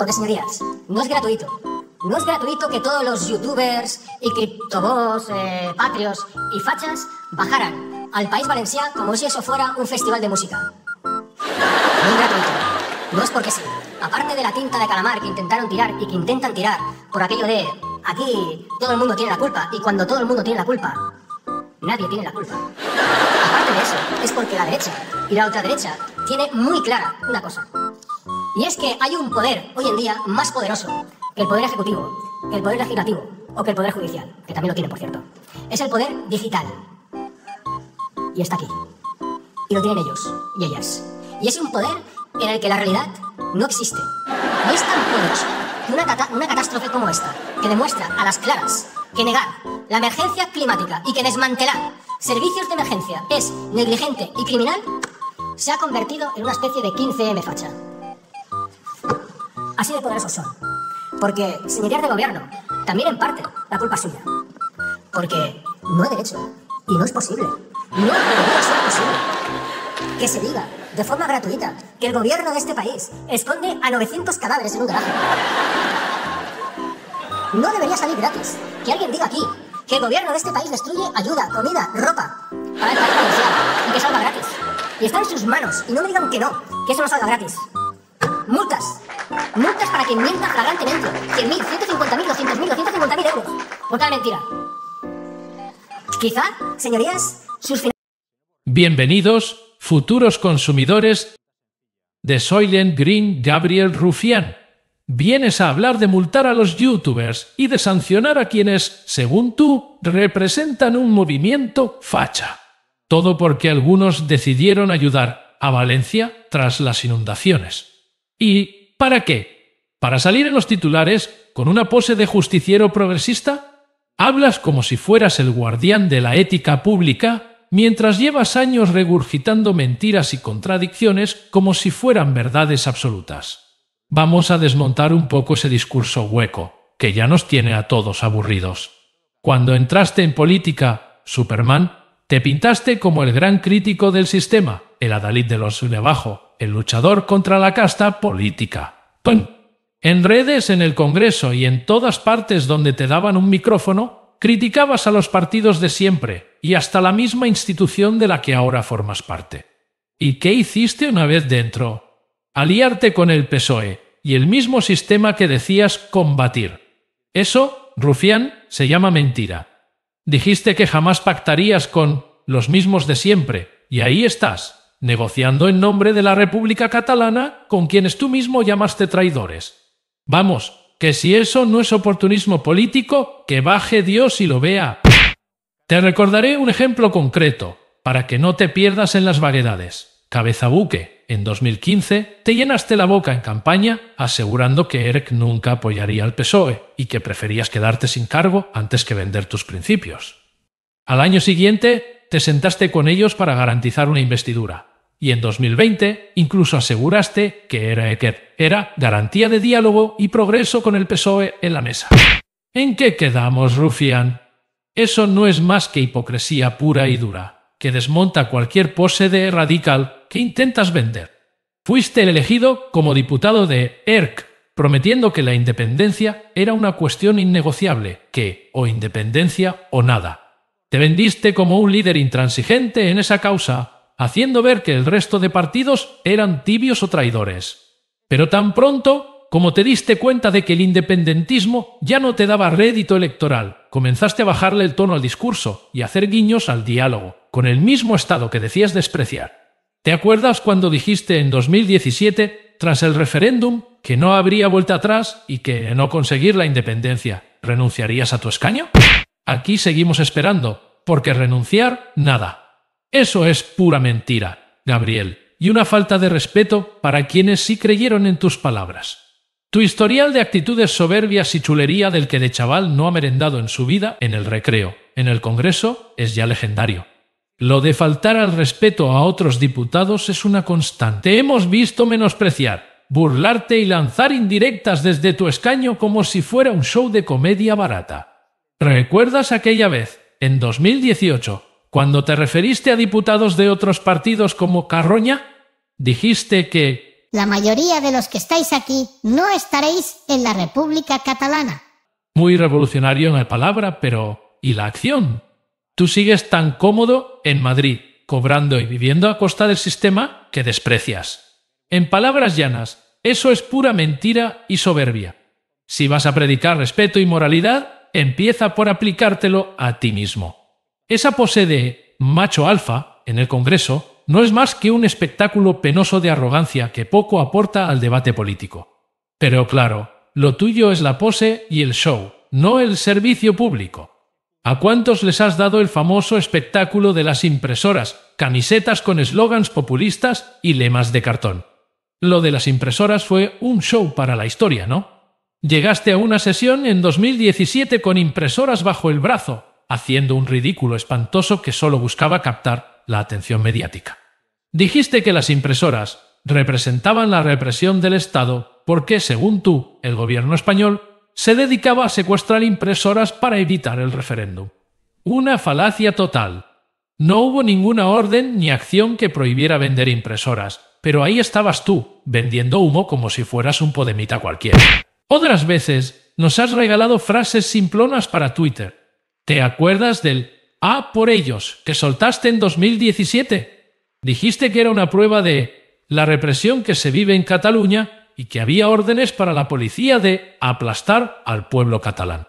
Porque, señorías, no es gratuito. No es gratuito que todos los youtubers y criptobots, eh, patrios y fachas bajaran al País valencia como si eso fuera un festival de música. No es gratuito. No es porque sí. Aparte de la tinta de calamar que intentaron tirar y que intentan tirar por aquello de aquí todo el mundo tiene la culpa y cuando todo el mundo tiene la culpa, nadie tiene la culpa. Aparte de eso, es porque la derecha y la otra derecha tiene muy clara una cosa. Y es que hay un poder hoy en día más poderoso que el poder ejecutivo, que el poder legislativo o que el poder judicial, que también lo tiene, por cierto. Es el poder digital. Y está aquí. Y lo tienen ellos y ellas. Y es un poder en el que la realidad no existe. No es tan poderoso que una, una catástrofe como esta, que demuestra a las claras que negar la emergencia climática y que desmantelar servicios de emergencia es negligente y criminal, se ha convertido en una especie de 15M facha. Así de poderosos son. Porque, señorías de gobierno, también en parte la culpa es suya. Porque no he derecho y no es posible. No debería ser posible que se diga de forma gratuita que el gobierno de este país esconde a 900 cadáveres en un garaje. No debería salir gratis que alguien diga aquí que el gobierno de este país destruye ayuda, comida, ropa para el país y que salga gratis. Y está en sus manos y no me digan que no, que eso no salga gratis. Multas Multas para quien mienta flagrantemente. 100.000, 150.000, 200.000, 250.000 euros. Por cada mentira. Quizá, señorías, sus Bienvenidos, futuros consumidores de Soylent Green Gabriel Rufián. Vienes a hablar de multar a los youtubers y de sancionar a quienes, según tú, representan un movimiento facha. Todo porque algunos decidieron ayudar a Valencia tras las inundaciones. Y ¿Para qué? ¿Para salir en los titulares con una pose de justiciero progresista? ¿Hablas como si fueras el guardián de la ética pública mientras llevas años regurgitando mentiras y contradicciones como si fueran verdades absolutas? Vamos a desmontar un poco ese discurso hueco, que ya nos tiene a todos aburridos. Cuando entraste en política, Superman, te pintaste como el gran crítico del sistema, el adalid de los de el luchador contra la casta política. En redes, en el Congreso y en todas partes donde te daban un micrófono, criticabas a los partidos de siempre y hasta la misma institución de la que ahora formas parte. ¿Y qué hiciste una vez dentro? Aliarte con el PSOE y el mismo sistema que decías combatir. Eso, Rufián, se llama mentira. Dijiste que jamás pactarías con los mismos de siempre, y ahí estás, negociando en nombre de la República Catalana con quienes tú mismo llamaste traidores. Vamos, que si eso no es oportunismo político, que baje Dios y lo vea. Te recordaré un ejemplo concreto, para que no te pierdas en las vaguedades. Cabeza Buque, en 2015, te llenaste la boca en campaña asegurando que ERC nunca apoyaría al PSOE y que preferías quedarte sin cargo antes que vender tus principios. Al año siguiente, te sentaste con ellos para garantizar una investidura, y en 2020 incluso aseguraste que era Eker. Era garantía de diálogo y progreso con el PSOE en la mesa. ¿En qué quedamos, Rufián? Eso no es más que hipocresía pura y dura, que desmonta cualquier pose de radical que intentas vender. Fuiste elegido como diputado de ERC, prometiendo que la independencia era una cuestión innegociable, que o independencia o nada. Te vendiste como un líder intransigente en esa causa, haciendo ver que el resto de partidos eran tibios o traidores. Pero tan pronto como te diste cuenta de que el independentismo ya no te daba rédito electoral, comenzaste a bajarle el tono al discurso y a hacer guiños al diálogo, con el mismo Estado que decías despreciar. ¿Te acuerdas cuando dijiste en 2017, tras el referéndum, que no habría vuelta atrás y que, en no conseguir la independencia, renunciarías a tu escaño? Aquí seguimos esperando, porque renunciar, nada. Eso es pura mentira, Gabriel, y una falta de respeto para quienes sí creyeron en tus palabras. Tu historial de actitudes soberbias y chulería del que de chaval no ha merendado en su vida, en el recreo, en el Congreso, es ya legendario. Lo de faltar al respeto a otros diputados es una constante. Hemos visto menospreciar, burlarte y lanzar indirectas desde tu escaño como si fuera un show de comedia barata. ¿Recuerdas aquella vez, en 2018, cuando te referiste a diputados de otros partidos como Carroña, dijiste que... La mayoría de los que estáis aquí no estaréis en la República Catalana. Muy revolucionario en la palabra, pero ¿y la acción? Tú sigues tan cómodo en Madrid, cobrando y viviendo a costa del sistema que desprecias. En palabras llanas, eso es pura mentira y soberbia. Si vas a predicar respeto y moralidad, empieza por aplicártelo a ti mismo. Esa pose de macho alfa en el Congreso no es más que un espectáculo penoso de arrogancia que poco aporta al debate político. Pero claro, lo tuyo es la pose y el show, no el servicio público. ¿A cuántos les has dado el famoso espectáculo de las impresoras, camisetas con eslogans populistas y lemas de cartón? Lo de las impresoras fue un show para la historia, ¿no? Llegaste a una sesión en 2017 con impresoras bajo el brazo, haciendo un ridículo espantoso que solo buscaba captar la atención mediática. Dijiste que las impresoras representaban la represión del Estado porque, según tú, el gobierno español se dedicaba a secuestrar impresoras para evitar el referéndum. Una falacia total. No hubo ninguna orden ni acción que prohibiera vender impresoras, pero ahí estabas tú, vendiendo humo como si fueras un podemita cualquiera. Otras veces nos has regalado frases simplonas para Twitter, ¿Te acuerdas del A ah, por ellos que soltaste en 2017? Dijiste que era una prueba de la represión que se vive en Cataluña y que había órdenes para la policía de aplastar al pueblo catalán.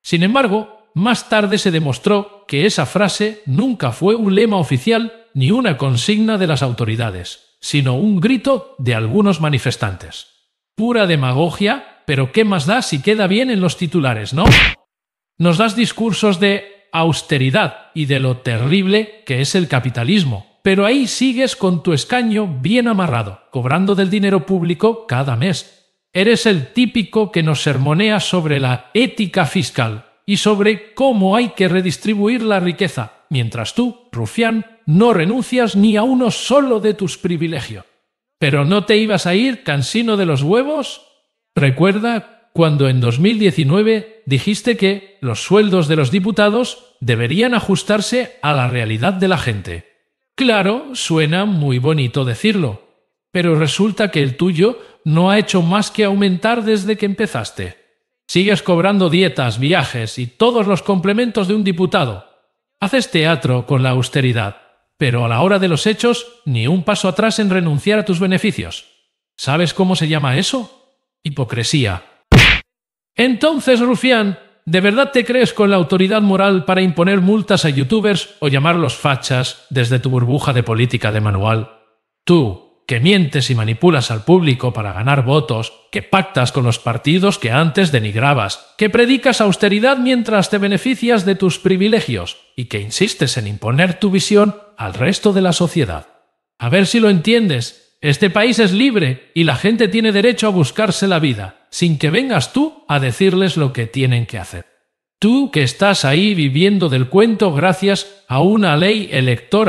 Sin embargo, más tarde se demostró que esa frase nunca fue un lema oficial ni una consigna de las autoridades, sino un grito de algunos manifestantes. Pura demagogia, pero ¿qué más da si queda bien en los titulares, no? Nos das discursos de austeridad y de lo terrible que es el capitalismo, pero ahí sigues con tu escaño bien amarrado, cobrando del dinero público cada mes. Eres el típico que nos sermonea sobre la ética fiscal y sobre cómo hay que redistribuir la riqueza, mientras tú, rufián, no renuncias ni a uno solo de tus privilegios. ¿Pero no te ibas a ir cansino de los huevos? Recuerda cuando en 2019 dijiste que los sueldos de los diputados deberían ajustarse a la realidad de la gente. Claro, suena muy bonito decirlo, pero resulta que el tuyo no ha hecho más que aumentar desde que empezaste. Sigues cobrando dietas, viajes y todos los complementos de un diputado. Haces teatro con la austeridad, pero a la hora de los hechos ni un paso atrás en renunciar a tus beneficios. ¿Sabes cómo se llama eso? Hipocresía. Entonces, Rufián, ¿de verdad te crees con la autoridad moral para imponer multas a youtubers o llamarlos fachas desde tu burbuja de política de manual? Tú, que mientes y manipulas al público para ganar votos, que pactas con los partidos que antes denigrabas, que predicas austeridad mientras te beneficias de tus privilegios y que insistes en imponer tu visión al resto de la sociedad. A ver si lo entiendes. Este país es libre y la gente tiene derecho a buscarse la vida sin que vengas tú a decirles lo que tienen que hacer. Tú que estás ahí viviendo del cuento gracias a una ley electoral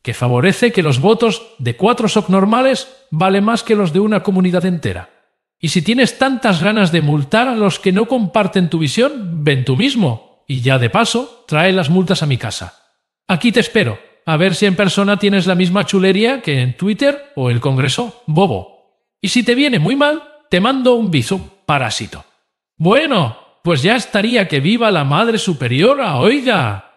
que favorece que los votos de cuatro subnormales valen más que los de una comunidad entera. Y si tienes tantas ganas de multar a los que no comparten tu visión, ven tú mismo. Y ya de paso, trae las multas a mi casa. Aquí te espero. A ver si en persona tienes la misma chulería que en Twitter o el Congreso. Bobo. Y si te viene muy mal, te mando un viso, parásito. Bueno, pues ya estaría que viva la Madre Superiora, oiga.